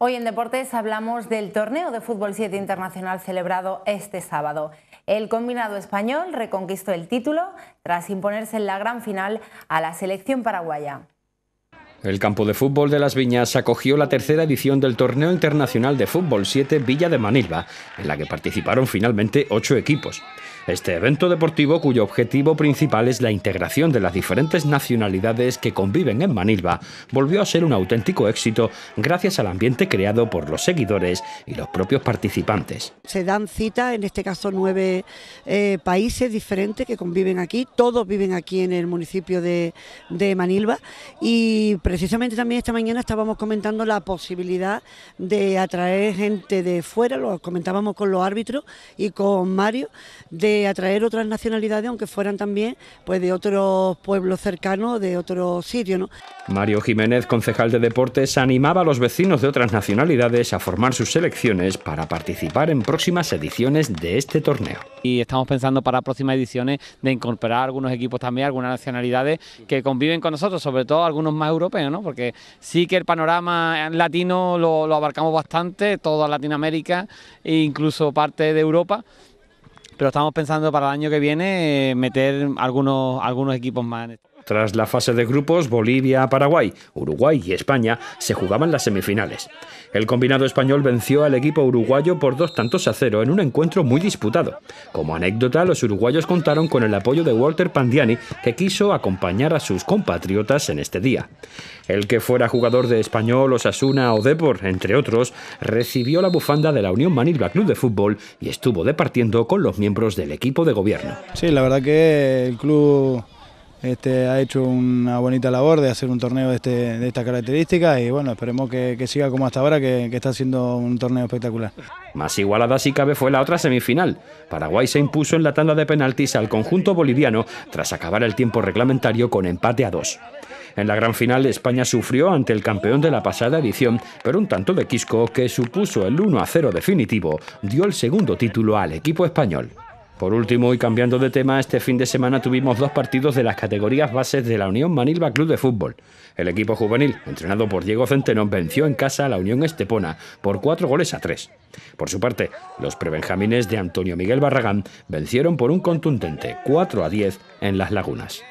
Hoy en Deportes hablamos del torneo de fútbol 7 internacional celebrado este sábado. El combinado español reconquistó el título tras imponerse en la gran final a la selección paraguaya. El campo de fútbol de Las Viñas acogió la tercera edición del Torneo Internacional de Fútbol 7 Villa de Manilva, en la que participaron finalmente ocho equipos. Este evento deportivo, cuyo objetivo principal es la integración de las diferentes nacionalidades que conviven en Manilva, volvió a ser un auténtico éxito gracias al ambiente creado por los seguidores y los propios participantes. Se dan cita, en este caso, nueve eh, países diferentes que conviven aquí, todos viven aquí en el municipio de, de Manilva Precisamente también esta mañana estábamos comentando la posibilidad de atraer gente de fuera, lo comentábamos con los árbitros y con Mario, de atraer otras nacionalidades, aunque fueran también pues de otros pueblos cercanos, de otro sitios. ¿no? Mario Jiménez, concejal de Deportes, animaba a los vecinos de otras nacionalidades a formar sus selecciones para participar en próximas ediciones de este torneo y estamos pensando para próximas ediciones de incorporar algunos equipos también, algunas nacionalidades que conviven con nosotros, sobre todo algunos más europeos, ¿no? porque sí que el panorama latino lo, abarcamos bastante, toda Latinoamérica e incluso parte de Europa pero estamos pensando para el año que viene eh, meter algunos, algunos equipos más. Tras la fase de grupos, Bolivia, Paraguay, Uruguay y España se jugaban las semifinales. El combinado español venció al equipo uruguayo por dos tantos a cero en un encuentro muy disputado. Como anécdota, los uruguayos contaron con el apoyo de Walter Pandiani, que quiso acompañar a sus compatriotas en este día. El que fuera jugador de Español, Osasuna o Depor, entre otros, recibió la bufanda de la Unión Manilva Club de Fútbol y estuvo departiendo con los miembros del equipo de gobierno. Sí, la verdad que el club este, ha hecho una bonita labor de hacer un torneo de, estas características esta característica y bueno, esperemos que, siga como hasta ahora, que, está siendo un torneo espectacular. Más igualada si cabe fue la otra semifinal. Paraguay se impuso en la tanda de penaltis al conjunto boliviano tras acabar el tiempo reglamentario con empate a dos. En la gran final España sufrió ante el campeón de la pasada edición, pero un tanto de Quisco que supuso el 1 a 0 definitivo dio el segundo título al equipo español. Por último, y cambiando de tema, este fin de semana tuvimos dos partidos de las categorías bases de la Unión Manilva Club de Fútbol. El equipo juvenil, entrenado por Diego Centeno, venció en casa a la Unión Estepona por cuatro goles a tres. Por su parte, los prebenjamines de Antonio Miguel Barragán vencieron por un contundente 4 a 10 en Las Lagunas.